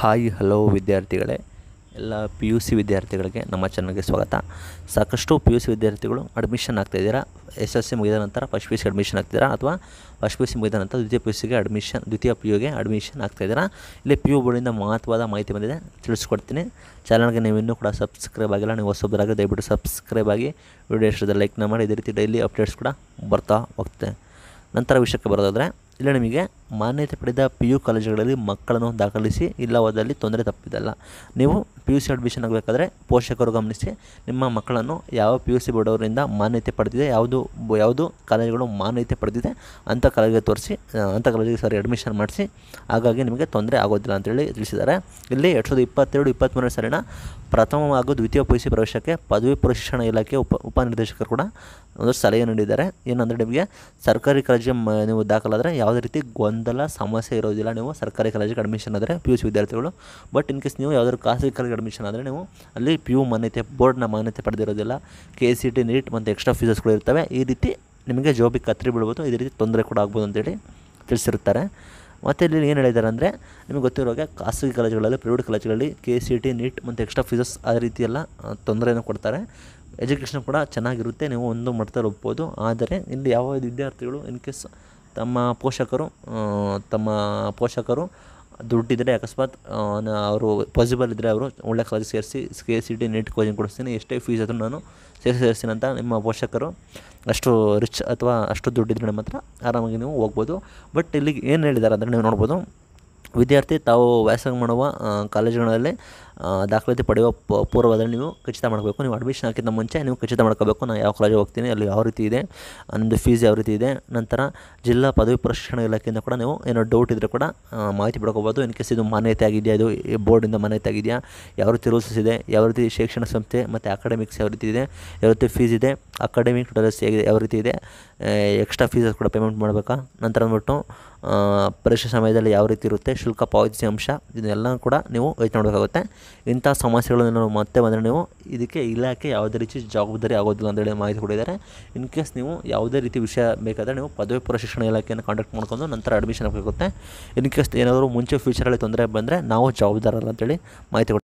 hi hello ವಿದ್ಯಾರ್ಥಿಗಳೇ ಎಲ್ಲ P U C ವಿದ್ಯಾರ್ಥಿಗಳಿಗೆ ನಮ್ಮ ಚಾನಲ್ಗೆ ಸ್ವಾಗತ ಸಾಕಷ್ಟು ಪಿ ಯು ಸಿ ವಿದ್ಯಾರ್ಥಿಗಳು ಅಡ್ಮಿಷನ್ ಆಗ್ತಾಯಿದ್ದೀರಾ ಎಸ್ ಎಸ್ ಸಿ ಮುಗಿದ ನಂತರ first P U C admission ಆಗ್ತಿದ್ದೀರಾ ಅಥವಾ ಫಸ್ಟ್ ಪಿ ಯು ಸಿ ಮುಗಿದ ನಂತರ ದ್ವಿತೀಯ ಪಿ ಯು ಸಿಗೆ ಅಡ್ಮಿಷನ್ ದ್ವಿತೀಯ ಪಿ ಯುಗೆ ಅಡ್ಮಿಷನ್ ಆಗ್ತಾಯಿದ್ದೀರಾ ಇಲ್ಲಿ ಪಿ ಯು ಬೋರ್ಡಿಂದ ಮಹತ್ವದ ಮಾಹಿತಿ ಬಂದಿದೆ ತಿಳಿಸ್ಕೊಡ್ತೀನಿ ಚಾನಲ್ಗೆ ನೀವು ಇನ್ನೂ ಕೂಡ ಸಬ್ಸ್ಕ್ರೈಬ್ ಆಗಿಲ್ಲ ನೀವು ಹೊಸೊಬ್ಬರಾಗಿ ದಯವಿಟ್ಟು ಸಬ್ಸ್ಕ್ರೈಬ್ ಆಗಿ ವಿಡಿಯೋ ಲೈಕ್ ಲೈಕ್ನ ಮಾಡಿ ಇದೇ ರೀತಿ ಡೈಲಿ ಅಪ್ಡೇಟ್ಸ್ ಕೂಡ ಬರ್ತಾ ಹೋಗ್ತದೆ ನಂತರ ವಿಷಯಕ್ಕೆ ಬರೋದಾದರೆ ಇಲ್ಲ ನಿಮಗೆ ಮಾನ್ಯತೆ ಪಡೆದ ಪಿ ಯು ಕಾಲೇಜುಗಳಲ್ಲಿ ಮಕ್ಕಳನ್ನು ದಾಖಲಿಸಿ ಇಲ್ಲವಾದಲ್ಲಿ ತೊಂದರೆ ತಪ್ಪಿದಲ್ಲ ನೀವು ಪಿ ಯು ಸಿ ಅಡ್ಮಿಷನ್ ಆಗಬೇಕಾದ್ರೆ ಪೋಷಕರು ಗಮನಿಸಿ ನಿಮ್ಮ ಮಕ್ಕಳನ್ನು ಯಾವ ಪಿ ಯು ಸಿ ಬೋರ್ಡ್ ಅವರಿಂದ ಮಾನ್ಯತೆ ಪಡೆದಿದೆ ಯಾವುದು ಯಾವುದು ಕಾಲೇಜುಗಳು ಮಾನ್ಯತೆ ಪಡೆದಿದೆ ಅಂಥ ಕಾಲೇಜಿಗೆ ತೋರಿಸಿ ಅಂಥ ಕಾಲೇಜಿಗೆ ಸರಿ ಅಡ್ಮಿಷನ್ ಮಾಡಿಸಿ ಹಾಗಾಗಿ ನಿಮಗೆ ತೊಂದರೆ ಆಗೋದಿಲ್ಲ ಅಂತೇಳಿ ತಿಳಿಸಿದ್ದಾರೆ ಇಲ್ಲಿ ಎರಡು ಸಾವಿರದ ಇಪ್ಪತ್ತೆರಡು ಇಪ್ಪತ್ತ್ಮೂರನೇ ಸಾಲಿನ ಪ್ರಥಮ ಹಾಗೂ ದ್ವಿತೀಯ ಪಿ ಯು ಸಿ ಪ್ರವೇಶಕ್ಕೆ ಪದವಿ ಪ್ರಶಿಕ್ಷಣ ಇಲಾಖೆ ಉಪ ಉಪನಿರ್ದೇಶಕರು ಕೂಡ ಒಂದು ಸಲಹೆ ನೀಡಿದ್ದಾರೆ ಏನಂದರೆ ನಿಮಗೆ ಸರ್ಕಾರಿ ಕಾಲೇಜಿಗೆ ನೀವು ದಾಖಲಾದರೆ ಯಾವುದೇ ರೀತಿ ಗೊಂದಲ ಸಮಸ್ಯೆ ಇರೋದಿಲ್ಲ ನೀವು ಸರ್ಕಾರಿ ಕಾಲೇಜಿಗೆ ಅಡ್ಮಿಷನ್ ಆದರೆ ಪಿ ಯು ಸಿ ವಿದ್ಯಾರ್ಥಿಗಳು ಬಟ್ ಇನ್ ಕೇಸ್ ನೀವು ಯಾವುದಾದ್ರು ಖಾಸಗಿ ಕಾಲೇಜಿಗೆ ಅಡ್ಮಿಷನ್ ಆದರೆ ನೀವು ಅಲ್ಲಿ ಪಿ ಯು ಮಾನ್ಯತೆ ಬೋರ್ಡ್ನ ಮಾನ್ಯತೆ ಪಡೆದಿರೋದಿಲ್ಲ ಕೆ ಸಿ ಟಿ ನೀಟ್ ಮತ್ತು ಎಕ್ಸ್ಟ್ರಾ ಫೀಸಸ್ಗಳು ಇರ್ತವೆ ಈ ರೀತಿ ನಿಮಗೆ ಜಾಬಿಗೆ ಕತ್ತರಿ ಬಿಡ್ಬೋದು ಇದೇ ರೀತಿ ತೊಂದರೆ ಕೂಡ ಆಗ್ಬೋದು ಅಂತೇಳಿ ತಿಳಿಸಿರ್ತಾರೆ ಮತ್ತು ಇಲ್ಲಿ ಏನು ಹೇಳಿದ್ದಾರೆ ಅಂದರೆ ನಿಮಗೆ ಗೊತ್ತಿರೋಗೆ ಖಾಸಗಿ ಕಾಲೇಜುಗಳಲ್ಲಿ ಪ್ರೈವೇಟ್ ಕಾಲೇಜುಗಳಲ್ಲಿ ಕೆ ಸಿ ಟಿ ನೀಟ್ ಮತ್ತು ಎಕ್ಸ್ಟ್ರಾ ಫೀಸಸ್ ಆ ರೀತಿಯೆಲ್ಲ ತೊಂದರೆಯನ್ನು ಕೊಡ್ತಾರೆ ಎಜುಕೇಷನ್ ಕೂಡ ಚೆನ್ನಾಗಿರುತ್ತೆ ನೀವು ಒಂದು ಮಟ್ಟದಲ್ಲಿ ಒಪ್ಬೋದು ಆದರೆ ಇಲ್ಲಿ ಯಾವ ವಿದ್ಯಾರ್ಥಿಗಳು ಇನ್ ಕೇಸ್ ತಮ್ಮ ಪೋಷಕರು ತಮ್ಮ ಪೋಷಕರು ದುಡ್ಡಿದ್ದರೆ ಅಕಸ್ಮಾತ್ ಅವರು ಪಾಸಿಬಲ್ ಇದ್ದರೆ ಅವರು ಒಳ್ಳೆ ಕಾಲೇಜ್ ಸೇರಿಸಿ K C T NEET coaching ಕೊಡಿಸ್ತೀನಿ ಎಷ್ಟೇ ಫೀಸ್ ಆದರೂ ನಾನು ಸೇರಿಸಿ ಸೇರಿಸ್ತೀನಿ ಅಂತ ನಿಮ್ಮ ಪೋಷಕರು ಅಷ್ಟು ರಿಚ್ ಅಥವಾ ಅಷ್ಟು ದುಡ್ಡಿದ್ರೆ ನಿಮ್ಮ ಹತ್ರ ಆರಾಮಾಗಿ ನೀವು ಹೋಗ್ಬೋದು ಬಟ್ ಇಲ್ಲಿಗೆ ಏನು ಹೇಳಿದ್ದಾರೆ ಅಂದರೆ ನೀವು ನೋಡ್ಬೋದು ವಿದ್ಯಾರ್ಥಿ ತಾವು ವ್ಯಾಸಂಗ ಮಾಡುವ ಕಾಲೇಜುಗಳಲ್ಲಿ ದಾಖಲಾತಿ ಪಡೆಯುವ ಪೂರ್ವದಲ್ಲಿ ನೀವು ಖಚಿತ ಮಾಡಬೇಕು ನೀವು ಅಡ್ಮಿಷನ್ ಹಾಕಿದ್ದ ಮುಂಚೆ ನೀವು ಖಚಿತ ಮಾಡ್ಕೋಬೇಕು ನಾನು ಯಾವ ಕಾಲೇಜಿಗೆ ಹೋಗ್ತೀನಿ ಅಲ್ಲಿ ಯಾವ ರೀತಿ ಇದೆ ನಿಮ್ಮದು ಫೀಸ್ ಯಾವ ರೀತಿ ಇದೆ ನಂತರ ಜಿಲ್ಲಾ ಪದವಿ ಪ್ರಶಿಕ್ಷಣ ಇಲಾಖೆಯಿಂದ ಕೂಡ ನೀವು ಏನೋ ಡೌಟ್ ಇದ್ದರೆ ಕೂಡ ಮಾಹಿತಿ ಪಡ್ಕೋಬೋದು ಇನ್ ಕೇಸ್ ಇದು ಮಾನ್ಯತೆ ಆಗಿದೆಯಾ ಇದು ಬೋರ್ಡಿಂದ ಮಾನ್ಯತೆ ಆಗಿದೆಯಾ ಯಾವ ರೀತಿ ರೂಲ್ಸಸ್ ಇದೆ ಯಾವ ರೀತಿ ಶೈಕ್ಷಣಿಕ ಸಂಸ್ಥೆ ಮತ್ತು ಅಕಾಡೆಮಿಕ್ಸ್ ಯಾವ ರೀತಿ ಇದೆ ಯಾವ ರೀತಿ ಫೀಸ್ ಇದೆ ಅಕಾಡೆಮಿಕ್ ಟೋಟಲ್ಸ್ ಹೇಗೆ ಯಾವ ರೀತಿ ಇದೆ ಎಕ್ಸ್ಟ್ರಾ ಫೀಸಸ್ ಕೂಡ ಪೇಮೆಂಟ್ ಮಾಡಬೇಕಾ ನಂತರ ಅಂದ್ಬಿಟ್ಟು ಪರೀಕ್ಷೆ ಸಮಯದಲ್ಲಿ ಯಾವ ರೀತಿ ಇರುತ್ತೆ ಶುಲ್ಕ ಪಾವತಿಸಿ ಅಂಶ ಇದನ್ನೆಲ್ಲ ಕೂಡ ನೀವು ಯೋಚನೆ ಮಾಡಬೇಕಾಗುತ್ತೆ ಇಂಥ ಸಮಸ್ಯೆಗಳನ್ನು ನಾವು ಮತ್ತೆ ಬಂದರೆ ನೀವು ಇದಕ್ಕೆ ಇಲಾಖೆ ಯಾವುದೇ ರೀತಿ ಜವಾಬ್ದಾರಿ ಆಗೋದಿಲ್ಲ ಅಂತೇಳಿ ಮಾಹಿತಿ ಕೊಟ್ಟಿದ್ದಾರೆ ಇನ್ ಕೇಸ್ ನೀವು ಯಾವುದೇ ರೀತಿ ವಿಷಯ ಬೇಕಾದರೆ ನೀವು ಪದವಿ ಪೂರ್ವ ಶಿಕ್ಷಣ ಇಲಾಖೆಯನ್ನು ಕಾಂಟ್ಯಾಕ್ಟ್ ಮಾಡ್ಕೊಂಡು ನಂತರ ಅಡ್ಮಿಷನ್ ಆಗಬೇಕಾಗುತ್ತೆ ಇನ್ ಕೇಸ್ ಏನಾದರೂ ಮುಂಚೆ ಫ್ಯೂಚರಲ್ಲಿ ತೊಂದರೆ ಬಂದರೆ ನಾವು ಜವಾಬ್ದಾರಲ್ಲ ಅಂತೇಳಿ ಮಾಹಿತಿ ಕೊಡ್ತೀವಿ